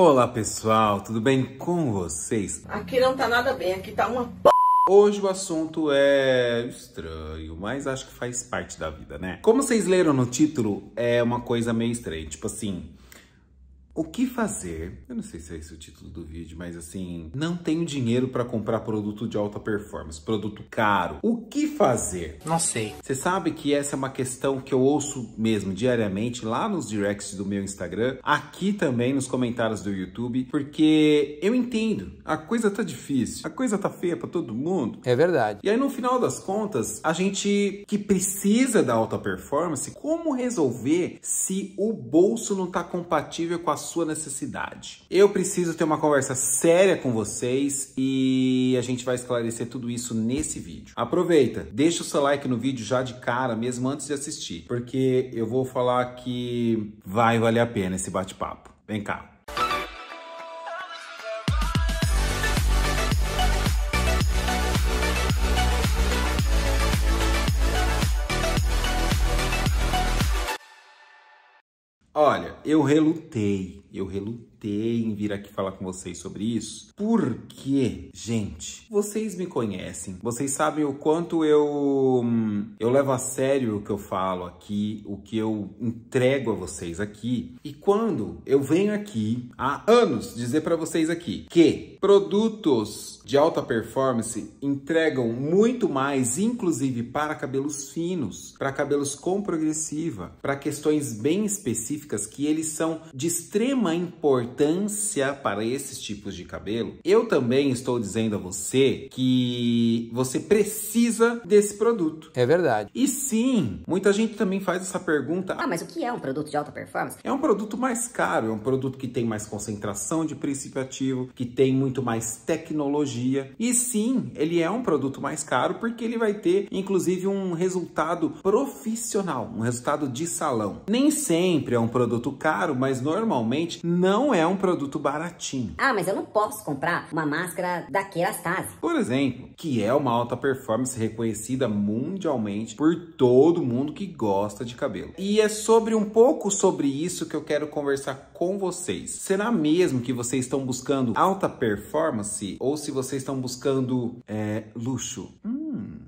Olá pessoal, tudo bem com vocês? Aqui não tá nada bem, aqui tá uma p... Hoje o assunto é estranho, mas acho que faz parte da vida, né? Como vocês leram no título, é uma coisa meio estranha, tipo assim... O que fazer? Eu não sei se é esse o título do vídeo, mas assim, não tenho dinheiro para comprar produto de alta performance, produto caro. O que fazer? Não sei. Você sabe que essa é uma questão que eu ouço mesmo diariamente lá nos directs do meu Instagram, aqui também nos comentários do YouTube, porque eu entendo, a coisa tá difícil, a coisa tá feia para todo mundo. É verdade. E aí no final das contas, a gente que precisa da alta performance, como resolver se o bolso não tá compatível com a sua necessidade. Eu preciso ter uma conversa séria com vocês e a gente vai esclarecer tudo isso nesse vídeo. Aproveita, deixa o seu like no vídeo já de cara, mesmo antes de assistir, porque eu vou falar que vai valer a pena esse bate-papo. Vem cá. Olha, eu relutei eu relutei em vir aqui falar com vocês sobre isso. Porque, gente, vocês me conhecem, vocês sabem o quanto eu hum, eu levo a sério o que eu falo aqui, o que eu entrego a vocês aqui. E quando eu venho aqui há anos dizer para vocês aqui que produtos de alta performance entregam muito mais, inclusive para cabelos finos, para cabelos com progressiva, para questões bem específicas que eles são de extrema importância para esses tipos de cabelo, eu também estou dizendo a você que você precisa desse produto. É verdade. E sim, muita gente também faz essa pergunta. Ah, mas o que é um produto de alta performance? É um produto mais caro, é um produto que tem mais concentração de princípio ativo, que tem muito mais tecnologia. E sim, ele é um produto mais caro porque ele vai ter, inclusive, um resultado profissional, um resultado de salão. Nem sempre é um produto caro, mas normalmente realmente não é um produto baratinho. Ah, mas eu não posso comprar uma máscara da Kerastase. Por exemplo, que é uma alta performance reconhecida mundialmente por todo mundo que gosta de cabelo. E é sobre um pouco sobre isso que eu quero conversar com vocês. Será mesmo que vocês estão buscando alta performance ou se vocês estão buscando é, luxo? Hum.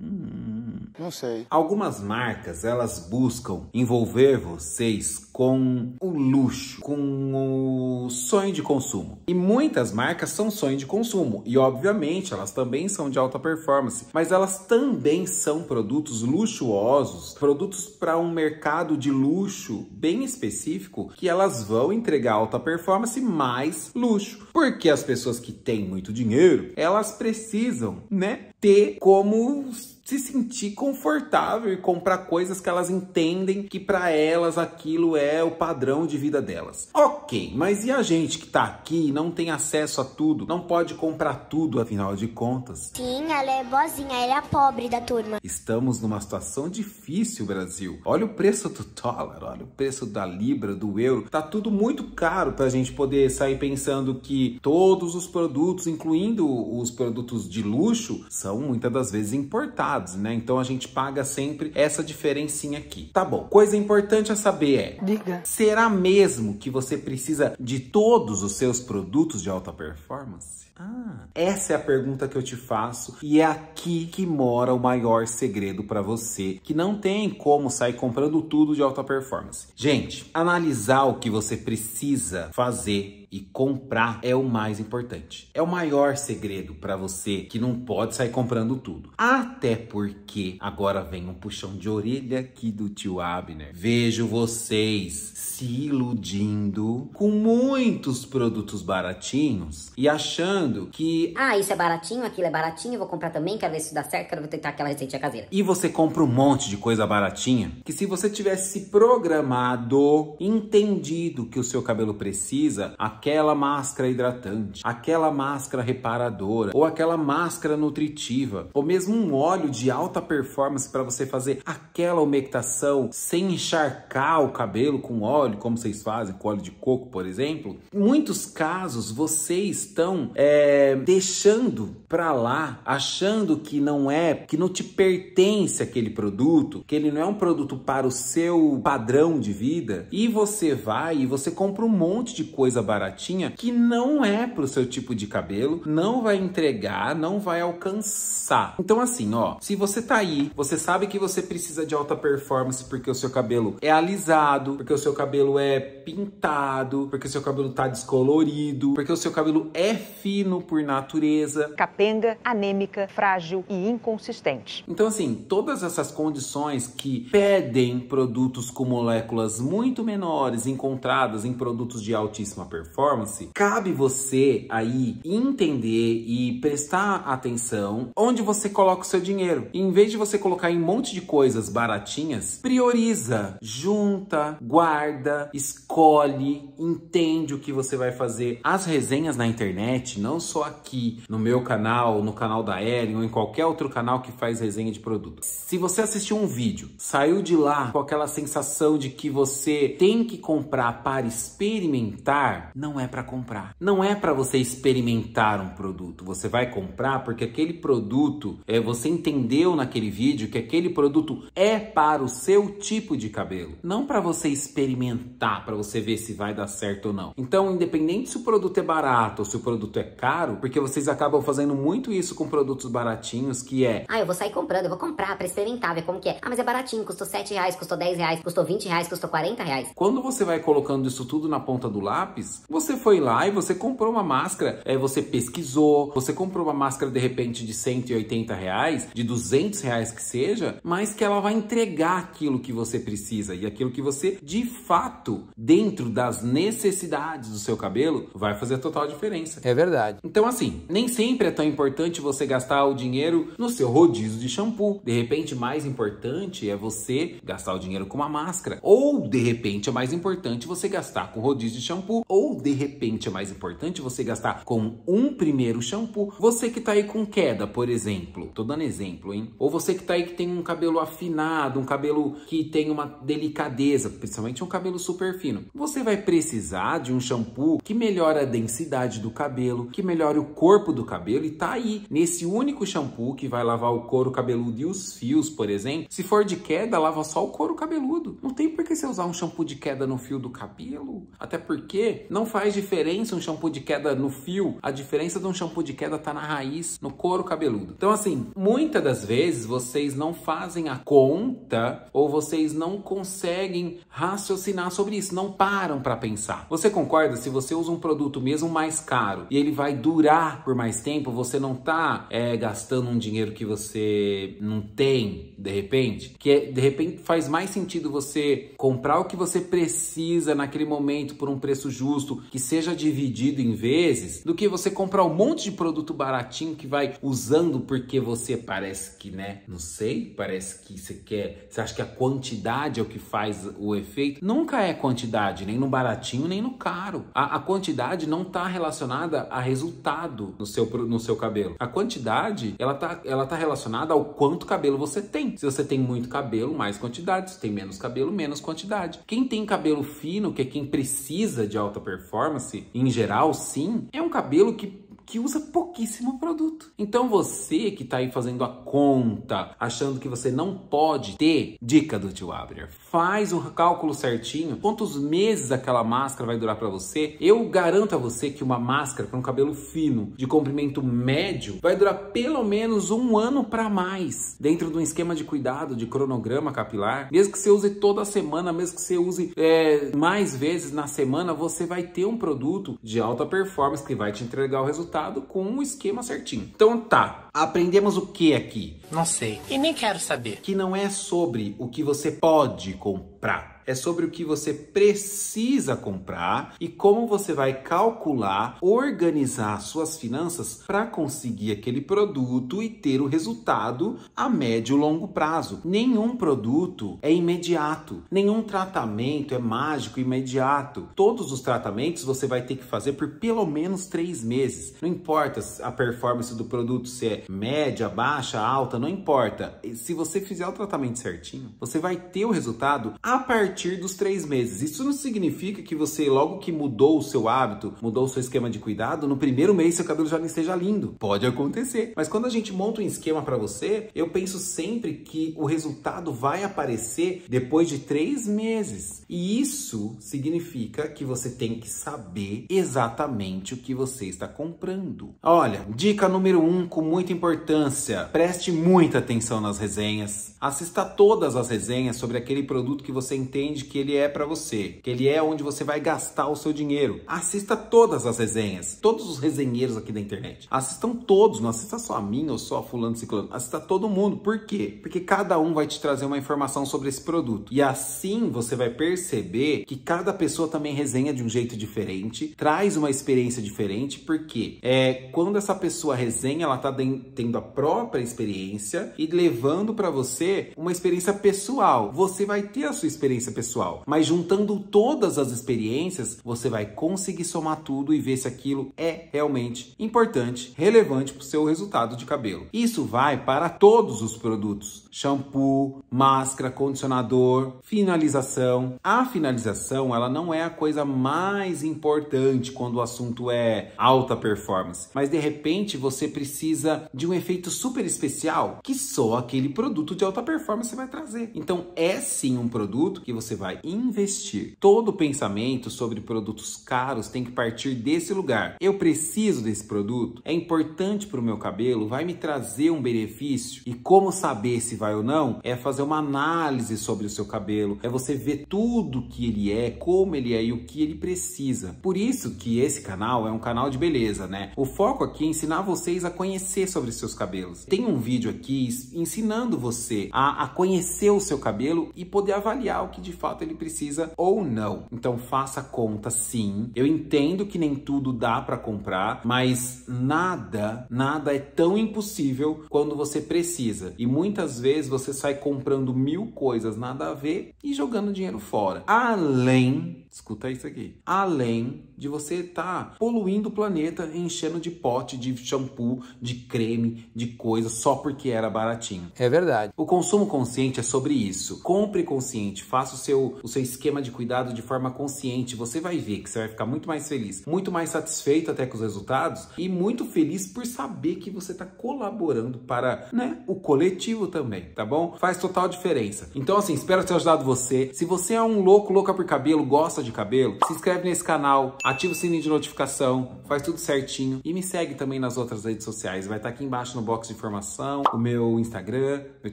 Hum. Não sei. Algumas marcas, elas buscam envolver vocês com o luxo, com o sonho de consumo. E muitas marcas são sonho de consumo. E obviamente, elas também são de alta performance, mas elas também são produtos luxuosos, produtos para um mercado de luxo bem específico, que elas vão entregar alta performance mais luxo. Porque as pessoas que têm muito dinheiro, elas precisam, né, ter como se sentir confortável e comprar coisas que elas entendem que para elas aquilo é o padrão de vida delas. Ok Ok, mas e a gente que está aqui não tem acesso a tudo, não pode comprar tudo, afinal de contas? Sim, ela é boazinha, ela é a pobre da turma. Estamos numa situação difícil, Brasil. Olha o preço do dólar, olha o preço da libra, do euro. Tá tudo muito caro para a gente poder sair pensando que todos os produtos, incluindo os produtos de luxo, são muitas das vezes importados, né? Então a gente paga sempre essa diferencinha aqui. Tá bom, coisa importante a saber é... Diga. Será mesmo que você precisa precisa de todos os seus produtos de alta performance? Ah, essa é a pergunta que eu te faço e é aqui que mora o maior segredo para você que não tem como sair comprando tudo de alta performance. Gente, analisar o que você precisa fazer e comprar é o mais importante. É o maior segredo para você que não pode sair comprando tudo. Até porque agora vem um puxão de orelha aqui do tio Abner. Vejo vocês se iludindo com muitos produtos baratinhos e achando achando que. Ah, isso é baratinho, aquilo é baratinho, vou comprar também, quero ver se dá certo, quero tentar aquela receita caseira. E você compra um monte de coisa baratinha que se você tivesse programado, entendido que o seu cabelo precisa, aquela máscara hidratante, aquela máscara reparadora, ou aquela máscara nutritiva, ou mesmo um óleo de alta performance para você fazer aquela umectação sem encharcar o cabelo com óleo, como vocês fazem, com óleo de coco, por exemplo. Em muitos casos, vocês estão é, é, deixando para lá, achando que não é, que não te pertence aquele produto, que ele não é um produto para o seu padrão de vida, e você vai e você compra um monte de coisa baratinha que não é para o seu tipo de cabelo, não vai entregar, não vai alcançar. Então assim, ó, se você tá aí, você sabe que você precisa de alta performance porque o seu cabelo é alisado, porque o seu cabelo é pintado, porque o seu cabelo tá descolorido, porque o seu cabelo é fino, fino por natureza, capenga, anêmica, frágil e inconsistente. Então, assim, todas essas condições que pedem produtos com moléculas muito menores encontradas em produtos de altíssima performance, cabe você aí entender e prestar atenção onde você coloca o seu dinheiro. E em vez de você colocar em um monte de coisas baratinhas, prioriza, junta, guarda, escolhe, entende o que você vai fazer. As resenhas na internet não não só aqui no meu canal, no canal da Ellen ou em qualquer outro canal que faz resenha de produto. Se você assistiu um vídeo, saiu de lá com aquela sensação de que você tem que comprar para experimentar, não é para comprar. Não é para você experimentar um produto. Você vai comprar porque aquele produto, é, você entendeu naquele vídeo que aquele produto é para o seu tipo de cabelo, não para você experimentar, para você ver se vai dar certo ou não. Então, independente se o produto é barato ou se o produto é caro, caro, porque vocês acabam fazendo muito isso com produtos baratinhos, que é... Ah, eu vou sair comprando, eu vou comprar pra experimentar, ver como que é. Ah, mas é baratinho, custou 7 reais, custou 10 reais, custou 20 reais, custou 40 reais. Quando você vai colocando isso tudo na ponta do lápis, você foi lá e você comprou uma máscara, é, você pesquisou, você comprou uma máscara de repente de 180 reais, de 200 reais que seja, mas que ela vai entregar aquilo que você precisa e aquilo que você de fato, dentro das necessidades do seu cabelo, vai fazer total diferença. É verdade verdade. Então assim, nem sempre é tão importante você gastar o dinheiro no seu rodízio de shampoo. De repente, mais importante é você gastar o dinheiro com uma máscara. Ou de repente é mais importante você gastar com rodízio de shampoo. Ou de repente é mais importante você gastar com um primeiro shampoo. Você que tá aí com queda, por exemplo. Tô dando exemplo, hein? Ou você que tá aí que tem um cabelo afinado, um cabelo que tem uma delicadeza, principalmente um cabelo super fino. Você vai precisar de um shampoo que melhora a densidade do cabelo, que melhore o corpo do cabelo e tá aí nesse único shampoo que vai lavar o couro cabeludo e os fios, por exemplo. Se for de queda, lava só o couro cabeludo. Não tem por que você usar um shampoo de queda no fio do cabelo, até porque não faz diferença um shampoo de queda no fio. A diferença de um shampoo de queda tá na raiz, no couro cabeludo. Então assim, muitas das vezes vocês não fazem a conta ou vocês não conseguem raciocinar sobre isso, não param para pensar. Você concorda se você usa um produto mesmo mais caro e ele vai vai durar por mais tempo, você não tá é, gastando um dinheiro que você não tem, de repente, que é, de repente faz mais sentido você comprar o que você precisa naquele momento por um preço justo, que seja dividido em vezes, do que você comprar um monte de produto baratinho que vai usando porque você parece que, né, não sei, parece que você quer, você acha que a quantidade é o que faz o efeito. Nunca é quantidade, nem no baratinho, nem no caro. A, a quantidade não tá relacionada a resultado resultado no seu, no seu cabelo. A quantidade, ela tá, ela tá relacionada ao quanto cabelo você tem. Se você tem muito cabelo, mais quantidade. Se tem menos cabelo, menos quantidade. Quem tem cabelo fino, que é quem precisa de alta performance, em geral, sim, é um cabelo que que usa pouquíssimo produto. Então você que está aí fazendo a conta, achando que você não pode ter, dica do tio Abner, faz um cálculo certinho, quantos meses aquela máscara vai durar para você. Eu garanto a você que uma máscara para um cabelo fino, de comprimento médio, vai durar pelo menos um ano para mais, dentro de um esquema de cuidado, de cronograma capilar. Mesmo que você use toda semana, mesmo que você use é, mais vezes na semana, você vai ter um produto de alta performance que vai te entregar o resultado com um esquema certinho. Então tá, aprendemos o que aqui? Não sei. E nem quero saber. Que não é sobre o que você pode comprar é sobre o que você precisa comprar e como você vai calcular, organizar suas finanças para conseguir aquele produto e ter o resultado a médio e longo prazo. Nenhum produto é imediato, nenhum tratamento é mágico imediato. Todos os tratamentos você vai ter que fazer por pelo menos três meses. Não importa a performance do produto, se é média, baixa, alta, não importa. Se você fizer o tratamento certinho, você vai ter o resultado a partir partir dos três meses. Isso não significa que você, logo que mudou o seu hábito, mudou o seu esquema de cuidado, no primeiro mês seu cabelo já não esteja lindo. Pode acontecer. Mas quando a gente monta um esquema para você, eu penso sempre que o resultado vai aparecer depois de três meses. E isso significa que você tem que saber exatamente o que você está comprando. Olha, dica número um com muita importância. Preste muita atenção nas resenhas. Assista todas as resenhas sobre aquele produto que você entende entende que ele é para você, que ele é onde você vai gastar o seu dinheiro. Assista todas as resenhas, todos os resenheiros aqui da internet. Assistam todos, não assista só a mim ou só a fulano ciclano, assista todo mundo. Por quê? Porque cada um vai te trazer uma informação sobre esse produto. E assim você vai perceber que cada pessoa também resenha de um jeito diferente, traz uma experiência diferente, porque é quando essa pessoa resenha, ela tá tendo a própria experiência e levando para você uma experiência pessoal. Você vai ter a sua experiência pessoal. Mas juntando todas as experiências, você vai conseguir somar tudo e ver se aquilo é realmente importante, relevante para o seu resultado de cabelo. Isso vai para todos os produtos: shampoo, máscara, condicionador, finalização. A finalização, ela não é a coisa mais importante quando o assunto é alta performance, mas de repente você precisa de um efeito super especial que só aquele produto de alta performance vai trazer. Então é sim um produto que você vai investir. Todo pensamento sobre produtos caros tem que partir desse lugar. Eu preciso desse produto? É importante para o meu cabelo? Vai me trazer um benefício? E como saber se vai ou não? É fazer uma análise sobre o seu cabelo. É você ver tudo que ele é, como ele é e o que ele precisa. Por isso que esse canal é um canal de beleza, né? O foco aqui é ensinar vocês a conhecer sobre seus cabelos. Tem um vídeo aqui ensinando você a, a conhecer o seu cabelo e poder avaliar o que de fato ele precisa ou não. Então faça conta sim. Eu entendo que nem tudo dá para comprar, mas nada, nada é tão impossível quando você precisa. E muitas vezes você sai comprando mil coisas nada a ver e jogando dinheiro fora. Além Escuta isso aqui. Além de você estar tá poluindo o planeta enchendo de pote de shampoo, de creme, de coisa só porque era baratinho. É verdade. O consumo consciente é sobre isso. Compre consciente, faça o seu, o seu esquema de cuidado de forma consciente. Você vai ver que você vai ficar muito mais feliz, muito mais satisfeito até com os resultados e muito feliz por saber que você está colaborando para né, o coletivo também, tá bom? Faz total diferença. Então, assim, espero ter ajudado você. Se você é um louco, louca por cabelo, gosta gosta de cabelo, se inscreve nesse canal, ativa o sininho de notificação, faz tudo certinho e me segue também nas outras redes sociais. Vai estar tá aqui embaixo no box de informação, o meu Instagram, meu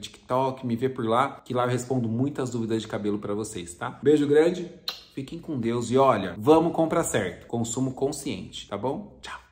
TikTok, me vê por lá, que lá eu respondo muitas dúvidas de cabelo para vocês, tá? Beijo grande, fiquem com Deus e olha, vamos comprar certo, consumo consciente, tá bom? Tchau!